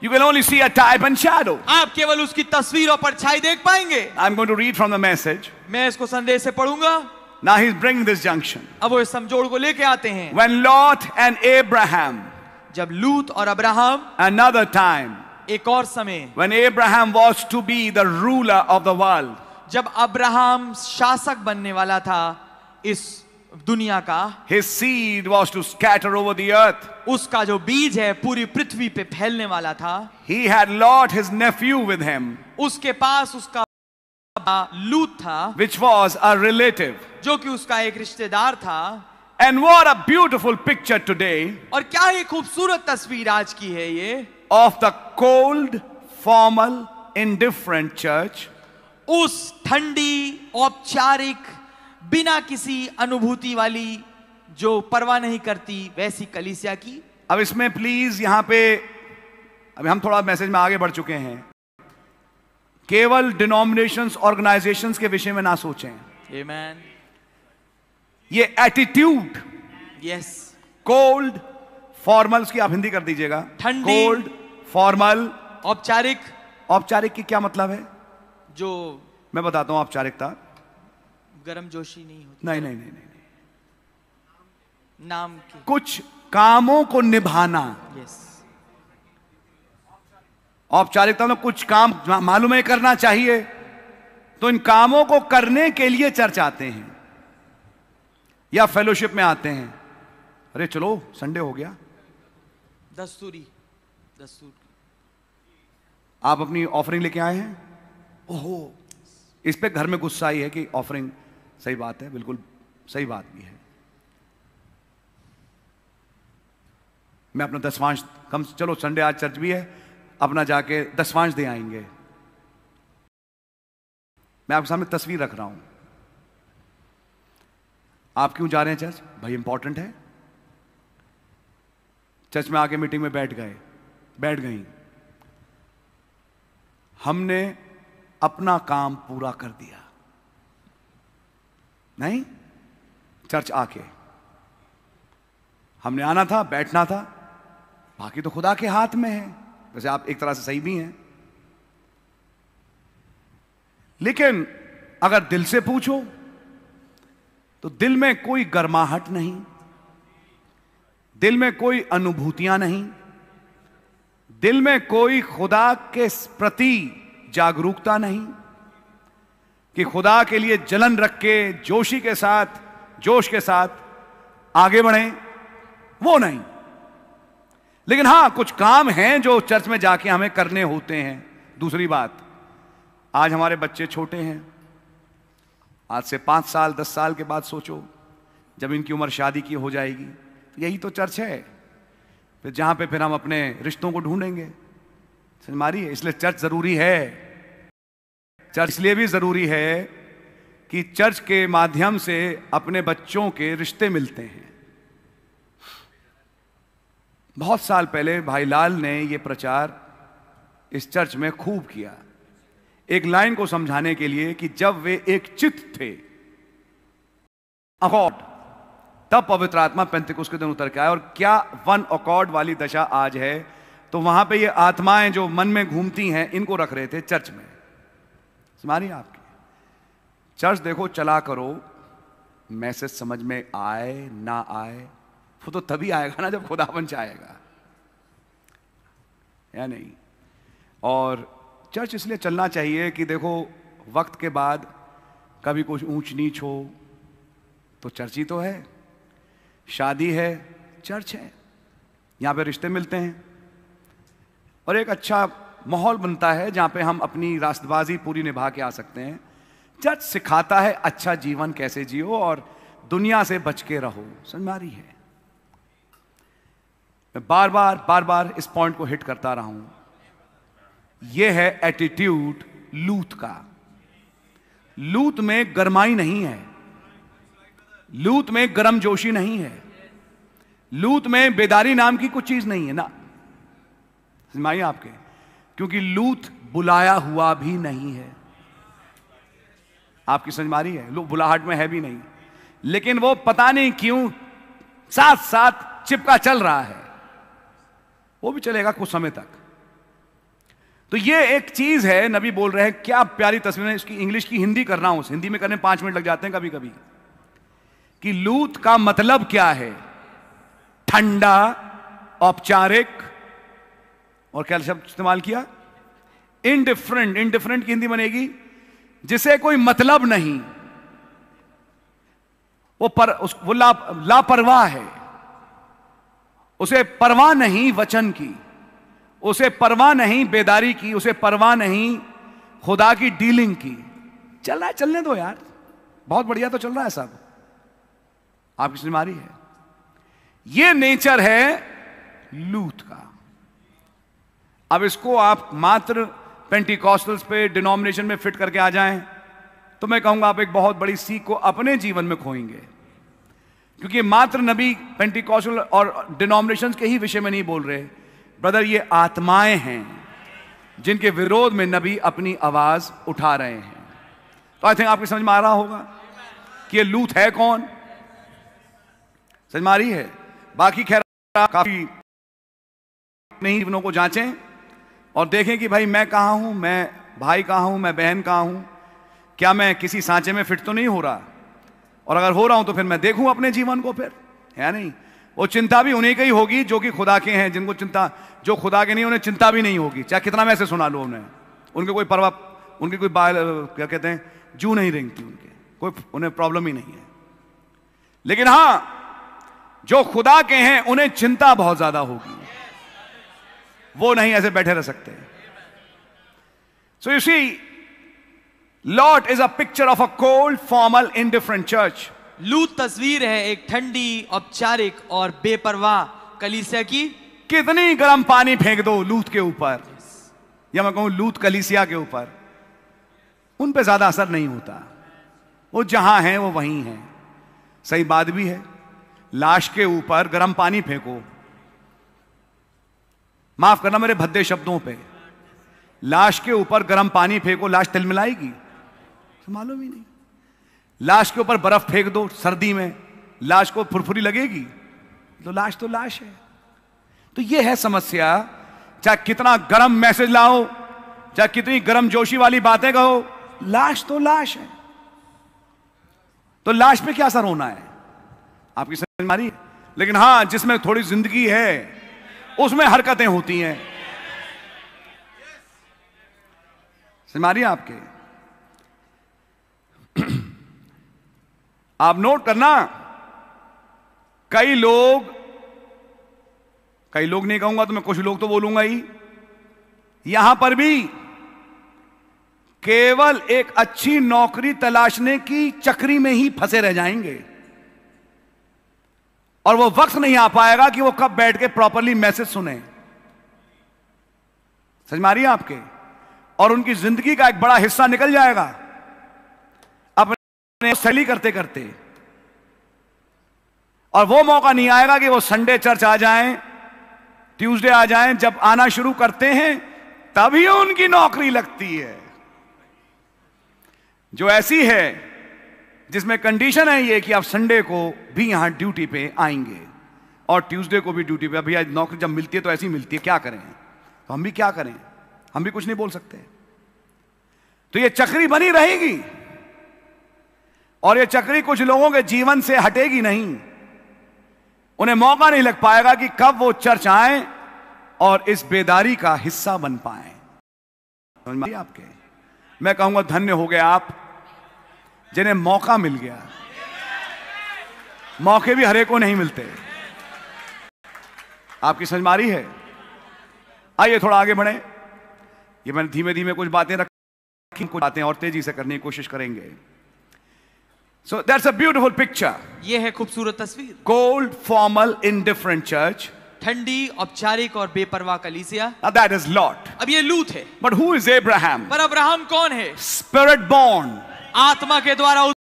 You can only see a type and shadow. आप केवल उसकी तस्वीर और परछाई देख पाएंगे I'm going to read from the message. मैं इसको संदेश से पढ़ूंगा Now he's bringing this junction. अब वो इस समझौड़ को लेके आते हैं When Lot and Abraham जब लूत और अब्राहम another time एक और समय when Abraham was to be the ruler of the world जब अब्राहम शासक बनने वाला था इस दुनिया का His seed was to scatter over the earth. उसका जो बीज है पूरी पृथ्वी पे फैलने वाला था He had Lot his nephew with him. उसके पास उसका लूत था विच वॉज अ रिलेटिव जो कि उसका एक रिश्तेदार था and what a beautiful picture today और क्या ही खूबसूरत तस्वीर आज की है ये of the cold formal indifferent church उस ठंडी औपचारिक बिना किसी अनुभूति वाली जो परवाह नहीं करती वैसी कलीसिया की अब इसमें प्लीज यहां पे अभी हम थोड़ा मैसेज में आगे बढ़ चुके हैं केवल डिनोमिनेशन ऑर्गेनाइजेशन के विषय में ना सोचें Amen. ये एटीट्यूड यस कोल्ड फॉर्मल की आप हिंदी कर दीजिएगा कोल्ड फॉर्मल औपचारिक औपचारिक की क्या मतलब है जो मैं बताता हूं औपचारिकता गर्म जोशी नहीं होती नहीं नहीं नहीं नहीं नाम की कुछ कामों को निभाना यस औपचारिकता में कुछ काम मालूम है करना चाहिए तो इन कामों को करने के लिए चर्चा आते हैं या फेलोशिप में आते हैं अरे चलो संडे हो गया दस्तूरी दस्तूर आप अपनी ऑफरिंग लेके आए हैं ओहो इस पे घर में गुस्सा आई है कि ऑफरिंग सही बात है बिल्कुल सही बात भी है मैं अपना दसवांश कम चलो संडे आज चर्च भी है अपना जाके दसवांश दे आएंगे मैं आपके सामने तस्वीर रख रहा हूं आप क्यों जा रहे हैं चर्च भाई इंपॉर्टेंट है चर्च में आके मीटिंग में बैठ गए बैठ गई हमने अपना काम पूरा कर दिया नहीं चर्च आके हमने आना था बैठना था बाकी तो खुदा के हाथ में है वैसे आप एक तरह से सही भी हैं लेकिन अगर दिल से पूछो तो दिल में कोई गर्माहट नहीं दिल में कोई अनुभूतियां नहीं दिल में कोई खुदा के प्रति जागरूकता नहीं कि खुदा के लिए जलन रख के जोशी के साथ जोश के साथ आगे बढ़े वो नहीं लेकिन हां कुछ काम हैं जो चर्च में जाके हमें करने होते हैं दूसरी बात आज हमारे बच्चे छोटे हैं आज से पांच साल दस साल के बाद सोचो जब इनकी उम्र शादी की हो जाएगी तो यही तो चर्च है फिर जहां पे फिर हम अपने रिश्तों को ढूंढेंगे मारी है इसलिए चर्च ज़रूरी है चर्च इसलिए भी ज़रूरी है कि चर्च के माध्यम से अपने बच्चों के रिश्ते मिलते हैं बहुत साल पहले भाई लाल ने ये प्रचार इस चर्च में खूब किया एक लाइन को समझाने के लिए कि जब वे एक चित्त थे अकॉर्ड तब पवित्र आत्मा पैंतिक के दिन उतर के आए और क्या वन अकॉर्ड वाली दशा आज है तो वहां पे ये आत्माएं जो मन में घूमती हैं इनको रख रहे थे चर्च में हमारी आपकी चर्च देखो चला करो मैसेज समझ में आए ना आए वो तो तभी आएगा ना जब बन जाएगा या नहीं और चर्च इसलिए चलना चाहिए कि देखो वक्त के बाद कभी कुछ ऊंच नीच हो तो चर्च ही तो है शादी है चर्च है यहाँ पे रिश्ते मिलते हैं और एक अच्छा माहौल बनता है जहाँ पे हम अपनी रास्तबाजी पूरी निभा के आ सकते हैं चर्च सिखाता है अच्छा जीवन कैसे जियो और दुनिया से बच के रहो समझ है मैं बार बार बार बार इस पॉइंट को हिट करता रहा हूं यह है एटीट्यूड लूथ का लूथ में गर्माई नहीं है लूथ में गर्म जोशी नहीं है लूथ में बेदारी नाम की कुछ चीज नहीं है ना समझ आपके क्योंकि लूथ बुलाया हुआ भी नहीं है आपकी समझ मारी है लूथ बुलाहट में है भी नहीं लेकिन वो पता नहीं क्यों साथ साथ चिपका चल रहा है वो भी चलेगा कुछ समय तक तो ये एक चीज है नबी बोल रहे हैं क्या प्यारी तस्वीरें इसकी इंग्लिश की हिंदी करना हूं हिंदी में करने पांच मिनट लग जाते हैं कभी कभी कि लूत का मतलब क्या है ठंडा औपचारिक और क्या शब्द इस्तेमाल किया इनडिफरेंट इनडिफरेंट की हिंदी बनेगी जिसे कोई मतलब नहीं वो पर उस, वो ला लापरवाह है उसे परवाह नहीं वचन की उसे परवाह नहीं बेदारी की उसे परवाह नहीं खुदा की डीलिंग की चल रहा है चलने दो यार बहुत बढ़िया तो चल रहा है सब आपकी जिम्मेवारी है ये नेचर है लूथ का अब इसको आप मात्र पेंटिकॉस्टल्स पे डिनोमिनेशन में फिट करके आ जाएं तो मैं कहूंगा आप एक बहुत बड़ी सीख को अपने जीवन में खोएंगे क्योंकि मात्र नबी पेंटिकॉस्टल और डिनोमिनेशन के ही विषय में नहीं बोल रहे ब्रदर ये आत्माएं हैं जिनके विरोध में नबी अपनी आवाज उठा रहे हैं तो आई थिंक आपको समझ में आ रहा होगा कि ये लूथ है कौन समझ में आ रही है बाकी खैर काफी नहीं को जांचें और देखें कि भाई मैं कहाँ हूँ मैं भाई कहाँ हूँ मैं बहन कहाँ हूँ क्या मैं किसी सांचे में फिट तो नहीं हो रहा और अगर हो रहा हूँ तो फिर मैं देखूँ अपने जीवन को फिर है नहीं वो चिंता भी उन्हीं की ही होगी जो कि खुदा के हैं जिनको चिंता जो खुदा के नहीं उन्हें चिंता भी नहीं होगी चाहे कितना मैं सुना लो उन्हें उनके कोई परवा उनकी कोई बाल क्या कहते हैं जू नहीं रेंगती उनके कोई उन्हें प्रॉब्लम ही नहीं है लेकिन हाँ जो खुदा के हैं उन्हें चिंता बहुत ज़्यादा होगी वो नहीं ऐसे बैठे रह सकते so you see lot is a picture of a cold formal indifferent church लू तस्वीर है एक ठंडी औपचारिक और बेपरवाह कलीसिया की कितनी गर्म पानी फेंक दो लूत के ऊपर या मैं कहूं लूत कलीसिया के ऊपर उन पे ज्यादा असर नहीं होता वो जहां है वो वहीं है सही बात भी है लाश के ऊपर गर्म पानी फेंको माफ करना मेरे भद्दे शब्दों पे लाश के ऊपर गर्म पानी फेंको लाश मिलाएगी तो मालूम ही नहीं लाश के ऊपर बर्फ फेंक दो सर्दी में लाश को फुरफुरी लगेगी तो लाश तो लाश है तो ये है समस्या चाहे कितना गर्म मैसेज लाओ चाहे कितनी गर्म जोशी वाली बातें कहो लाश तो लाश है तो लाश पे क्या असर होना है आपकी समझ मारी लेकिन हां जिसमें थोड़ी जिंदगी है उसमें हरकतें होती हैं सिमारी आपके आप नोट करना कई लोग कई लोग नहीं कहूंगा तो मैं कुछ लोग तो बोलूंगा ही यहां पर भी केवल एक अच्छी नौकरी तलाशने की चक्री में ही फंसे रह जाएंगे और वो वक्त नहीं आ पाएगा कि वो कब बैठ के प्रॉपरली मैसेज सुने समझ मारिए आपके और उनकी जिंदगी का एक बड़ा हिस्सा निकल जाएगा अपने सैली करते करते और वो मौका नहीं आएगा कि वो संडे चर्च आ जाएं, ट्यूसडे आ जाएं, जब आना शुरू करते हैं तभी उनकी नौकरी लगती है जो ऐसी है जिसमें कंडीशन है ये कि आप संडे को भी यहां ड्यूटी पे आएंगे और ट्यूसडे को भी ड्यूटी पे अभी आज नौकरी जब मिलती है तो ऐसी मिलती है क्या करें तो हम भी क्या करें हम भी कुछ नहीं बोल सकते तो ये चक्री बनी रहेगी और ये चक्री कुछ लोगों के जीवन से हटेगी नहीं उन्हें मौका नहीं लग पाएगा कि कब वो चर्च आए और इस बेदारी का हिस्सा बन पाए आपके मैं कहूंगा धन्य हो गए आप जिन्हें मौका मिल गया मौके भी हरे को नहीं मिलते आपकी समझ मारी है आइए थोड़ा आगे बढ़े ये मैंने धीमे धीमे कुछ बातें रखी कुछ बातें और तेजी से करने की कोशिश करेंगे so that's a beautiful picture ये है खूबसूरत तस्वीर cold formal indifferent church ठंडी औपचारिक और बेपरवाह कलीसिया दैट इज लॉट अब ये लूथ है बट हु इज एब्राहम पर अब्राहम कौन है स्पिरिट बॉन्ड आत्मा के द्वारा